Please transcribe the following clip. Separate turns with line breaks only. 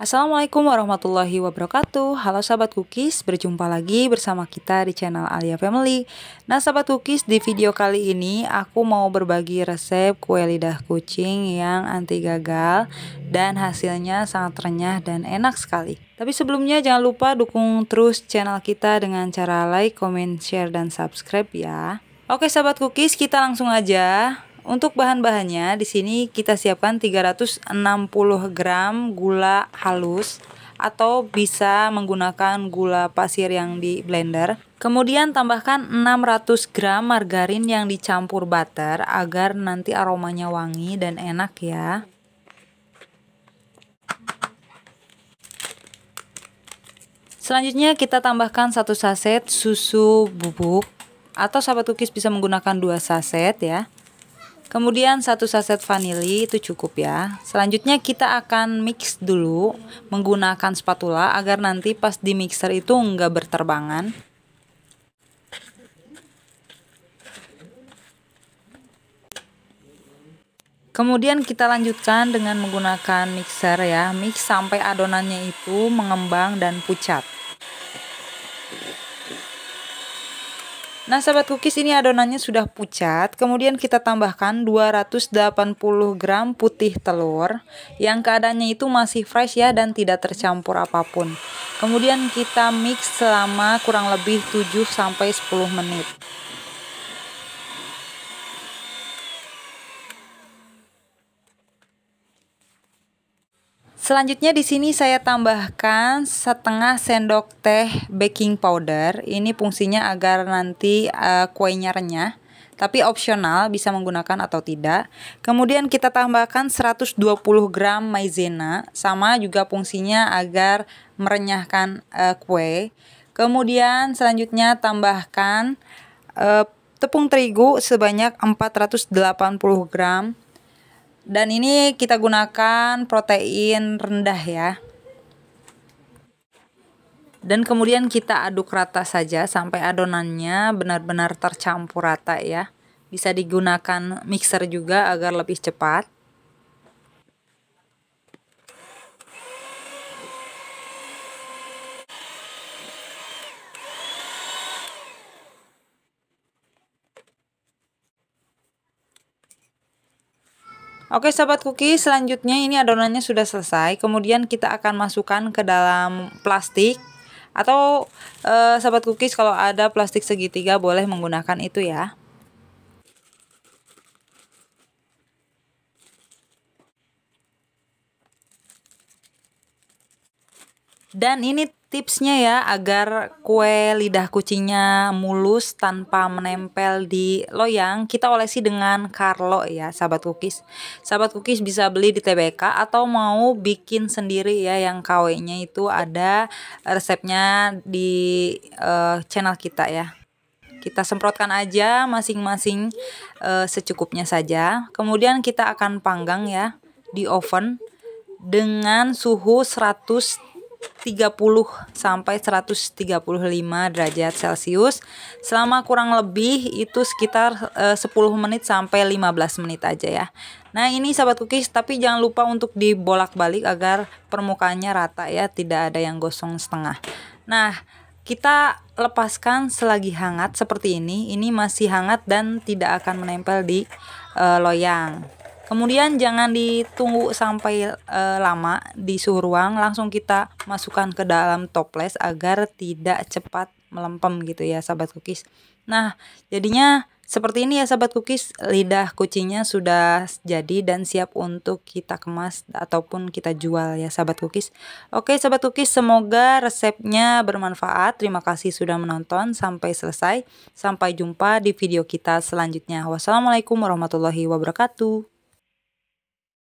Assalamualaikum warahmatullahi wabarakatuh Halo sahabat cookies, berjumpa lagi bersama kita di channel Alia Family Nah sahabat cookies, di video kali ini aku mau berbagi resep kue lidah kucing yang anti gagal Dan hasilnya sangat renyah dan enak sekali Tapi sebelumnya jangan lupa dukung terus channel kita dengan cara like, comment, share, dan subscribe ya Oke sahabat cookies, kita langsung aja untuk bahan-bahannya di sini kita siapkan 360 gram gula halus atau bisa menggunakan gula pasir yang di blender. Kemudian tambahkan 600 gram margarin yang dicampur butter agar nanti aromanya wangi dan enak ya. Selanjutnya kita tambahkan satu saset susu bubuk atau sahabat cookies bisa menggunakan dua saset ya. Kemudian satu saset vanili itu cukup ya. Selanjutnya kita akan mix dulu menggunakan spatula agar nanti pas di mixer itu nggak berterbangan. Kemudian kita lanjutkan dengan menggunakan mixer ya. Mix sampai adonannya itu mengembang dan pucat. Nah sahabat cookies ini adonannya sudah pucat Kemudian kita tambahkan 280 gram putih telur Yang keadaannya itu masih fresh ya dan tidak tercampur apapun Kemudian kita mix selama kurang lebih 7-10 menit Selanjutnya di sini saya tambahkan setengah sendok teh baking powder. Ini fungsinya agar nanti uh, kuenya renyah. Tapi opsional bisa menggunakan atau tidak. Kemudian kita tambahkan 120 gram maizena. Sama juga fungsinya agar merenyahkan uh, kue. Kemudian selanjutnya tambahkan uh, tepung terigu sebanyak 480 gram dan ini kita gunakan protein rendah ya. Dan kemudian kita aduk rata saja sampai adonannya benar-benar tercampur rata ya. Bisa digunakan mixer juga agar lebih cepat. Oke sahabat cookie, selanjutnya ini adonannya sudah selesai. Kemudian kita akan masukkan ke dalam plastik atau eh, sahabat cookies kalau ada plastik segitiga boleh menggunakan itu ya. Dan ini Tipsnya ya agar kue lidah kucingnya mulus tanpa menempel di loyang, kita olesi dengan Carlo ya, sahabat cookies. Sahabat cookies bisa beli di TBK atau mau bikin sendiri ya yang KW-nya itu ada resepnya di uh, channel kita ya. Kita semprotkan aja masing-masing uh, secukupnya saja. Kemudian kita akan panggang ya di oven dengan suhu 100 30 sampai 135 derajat Celcius selama kurang lebih itu sekitar eh, uh, 10 menit sampai 15 menit aja ya. Nah, ini sahabat cookies tapi jangan lupa untuk dibolak-balik agar permukaannya rata ya, tidak ada yang gosong setengah. Nah, kita lepaskan selagi hangat seperti ini. Ini masih hangat dan tidak akan menempel di uh, loyang. Kemudian jangan ditunggu sampai e, lama di suhu ruang, langsung kita masukkan ke dalam toples agar tidak cepat melempem gitu ya sahabat cookies. Nah, jadinya seperti ini ya sahabat cookies, lidah kucingnya sudah jadi dan siap untuk kita kemas ataupun kita jual ya sahabat cookies. Oke sahabat cookies, semoga resepnya bermanfaat. Terima kasih sudah menonton sampai selesai. Sampai jumpa di video kita selanjutnya. Wassalamualaikum warahmatullahi wabarakatuh.